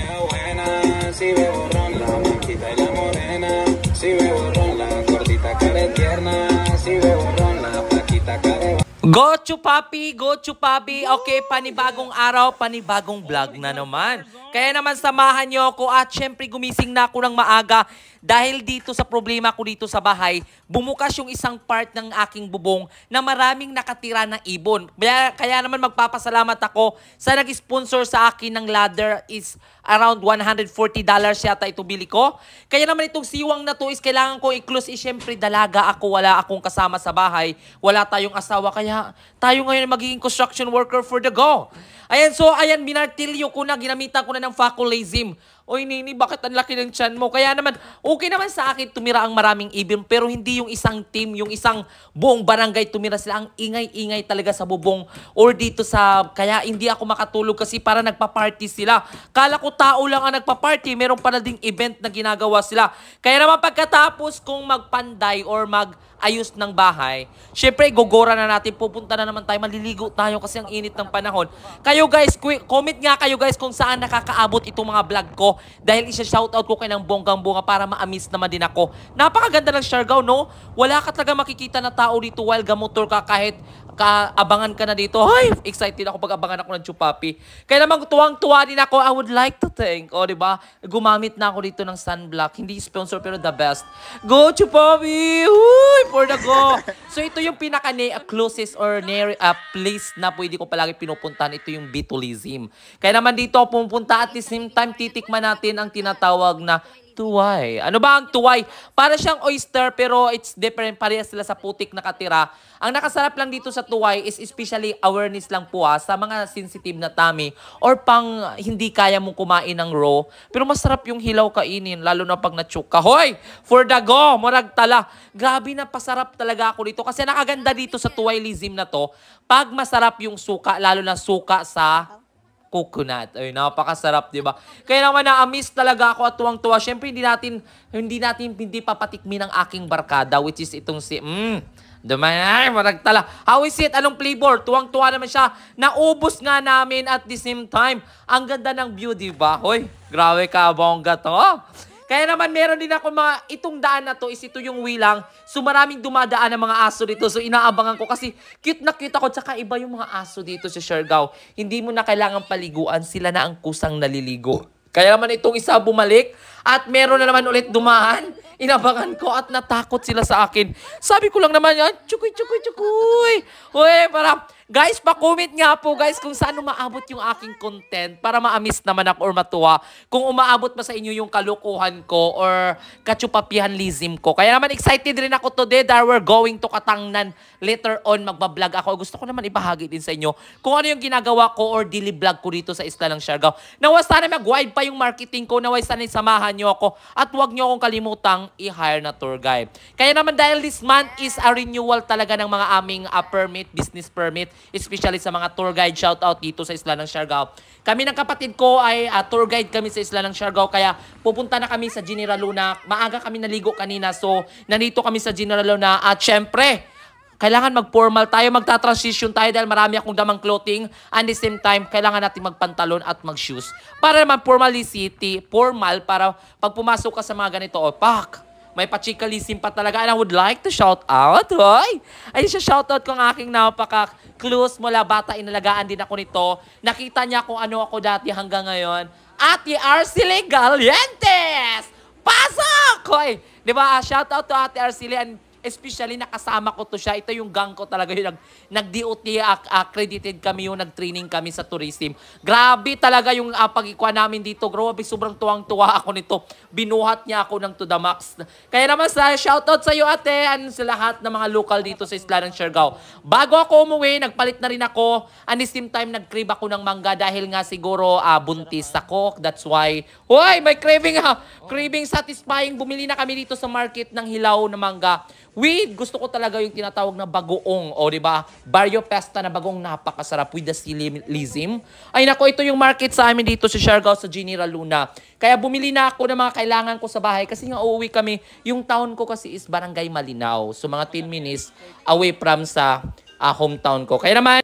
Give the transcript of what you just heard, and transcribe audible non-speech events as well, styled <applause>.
veo si ve la blanquita y la morena, si ve la gordita cara tierna, si ve la plaquita cara Go Chupapi, Go Chupapi. Okay, panibagong araw, panibagong vlog na naman. Kaya naman samahan nyo ako at syempre gumising na ako ng maaga dahil dito sa problema ko dito sa bahay, bumukas yung isang part ng aking bubong na maraming nakatira na ibon. Kaya, naman magpapasalamat ako sa nag-sponsor sa akin ng ladder is around $140 dollars yata ito bili ko. Kaya naman itong siwang na to is kailangan ko i-close. Eh, syempre dalaga ako, wala akong kasama sa bahay. Wala tayong asawa. Kaya tayo ngayon magiging construction worker for the go. Ayan, so ayan, binartilyo ko na, ginamitan ko na ng faculazim. Oy, Nini, bakit ang laki ng tiyan mo? Kaya naman, okay naman sa akin tumira ang maraming ibon, pero hindi yung isang team, yung isang buong barangay tumira sila. Ang ingay-ingay talaga sa bubong or dito sa... Kaya hindi ako makatulog kasi para nagpa-party sila. Kala ko tao lang ang nagpa-party, meron pa ding event na ginagawa sila. Kaya naman pagkatapos kung magpanday or mag ayos ng bahay, syempre gogora na natin, pupunta na naman tayo, maliligo tayo kasi ang init ng panahon. Kayo guys, quick, comment nga kayo guys kung saan nakakaabot itong mga vlog ko dahil isa-shoutout ko kay ng bonggang-bunga para ma-amiss naman din ako. Napakaganda ng Siargao, no? Wala ka talaga makikita na tao dito while gamotor ka kahit makaabangan ka na dito. Hoy, excited ako pag abangan ako ng Chupapi. Kaya naman tuwang-tuwa din ako. I would like to thank, o oh, di ba? Gumamit na ako dito ng sunblock. Hindi sponsor pero the best. Go Chupapi! Huy, for the go! <laughs> so ito yung pinaka closest or near uh, place na pwede ko palagi pinupuntahan. Ito yung Bitulism. Kaya naman dito pumunta at the same time titikman natin ang tinatawag na tuway. Ano ba ang tuway? Para siyang oyster pero it's different. Parehas sila sa putik nakatira. Ang nakasarap lang dito sa tuway is especially awareness lang po ha, ah, sa mga sensitive na tummy or pang hindi kaya mong kumain ng raw. Pero masarap yung hilaw kainin lalo na pag natsuka. Hoy! For the go! Murag tala. Grabe na pasarap talaga ako dito kasi nakaganda dito sa tuway na to. Pag masarap yung suka, lalo na suka sa coconut. Ay, napakasarap, di ba? Kaya naman na amiss talaga ako at tuwang-tuwa. Syempre, hindi natin, hindi natin, hindi papatikmin ang aking barkada, which is itong si, mm, Dumay, ay, maragtala. How is it? Anong flavor? Tuwang-tuwa naman siya. Naubos nga namin at the same time. Ang ganda ng view, di ba? Hoy, grabe ka, bongga to. Kaya naman meron din ako mga itong daan na to is ito yung wilang. So maraming dumadaan ng mga aso dito. So inaabangan ko kasi cute na cute ako. Tsaka iba yung mga aso dito sa Siargao. Hindi mo na kailangan paliguan. Sila na ang kusang naliligo. Kaya naman itong isa bumalik at meron na naman ulit dumaan. Inabangan ko at natakot sila sa akin. Sabi ko lang naman yan, tsukoy, tsukoy, tsukoy. Uy, para Guys, pa-comment nga po guys kung saan umaabot yung aking content para ma-amiss naman ako or matuwa kung umaabot pa sa inyo yung kalukuhan ko or kachupapihanlism ko. Kaya naman excited rin ako today that we're going to Katangnan later on magbablog ako. Gusto ko naman ibahagi din sa inyo kung ano yung ginagawa ko or daily vlog ko dito sa Isla ng Siargao. Nawa sana mag-wide pa yung marketing ko. Nawa sana samahan nyo ako at huwag nyo akong kalimutang i-hire na tour guide. Kaya naman dahil this month is a renewal talaga ng mga aming uh, permit, business permit, especially sa mga tour guide. Shout out dito sa Isla ng Siargao. Kami ng kapatid ko ay uh, tour guide kami sa Isla ng Siargao kaya pupunta na kami sa General Luna. Maaga kami naligo kanina so nandito kami sa General Luna at syempre kailangan mag-formal tayo, magta-transition tayo dahil marami akong damang clothing. At the same time, kailangan natin magpantalon at mag-shoes. Para naman city, formal, para pag pumasok ka sa mga ganito, oh, pak, may pachikalisim pa talaga. And I would like to shout out. Hoy! Ay, siya shout out ko ang aking napaka close mula bata. Inalagaan din ako nito. Nakita niya kung ano ako dati hanggang ngayon. Ate Arcile Galientes! Pasok! Hoy! Di ba? Ah, shout out to Ate Arcile and especially nakasama ko to siya. Ito yung gang ko talaga yung nag, nag-DOT ah, accredited kami yung nag-training kami sa tourism. Grabe talaga yung uh, ah, pag namin dito. Grabe, sobrang tuwang-tuwa ako nito. Binuhat niya ako ng to the max. Kaya naman sa shoutout sa iyo ate and sa lahat ng mga local dito sa Isla ng Siargao. Bago ako umuwi, nagpalit na rin ako. And the same time, nag-crave ako ng mangga dahil nga siguro uh, buntis ako. That's why, why my craving ha. Craving satisfying. Bumili na kami dito sa market ng hilaw na mangga. With, gusto ko talaga yung tinatawag na bagoong, o oh, di ba? Barrio Pesta na bagong napakasarap with the silism. Ay nako, ito yung market sa amin dito sa si Siargao sa General Luna. Kaya bumili na ako ng mga kailangan ko sa bahay kasi nga uuwi kami. Yung town ko kasi is Barangay Malinaw. So mga 10 minutes away from sa uh, hometown ko. Kaya naman,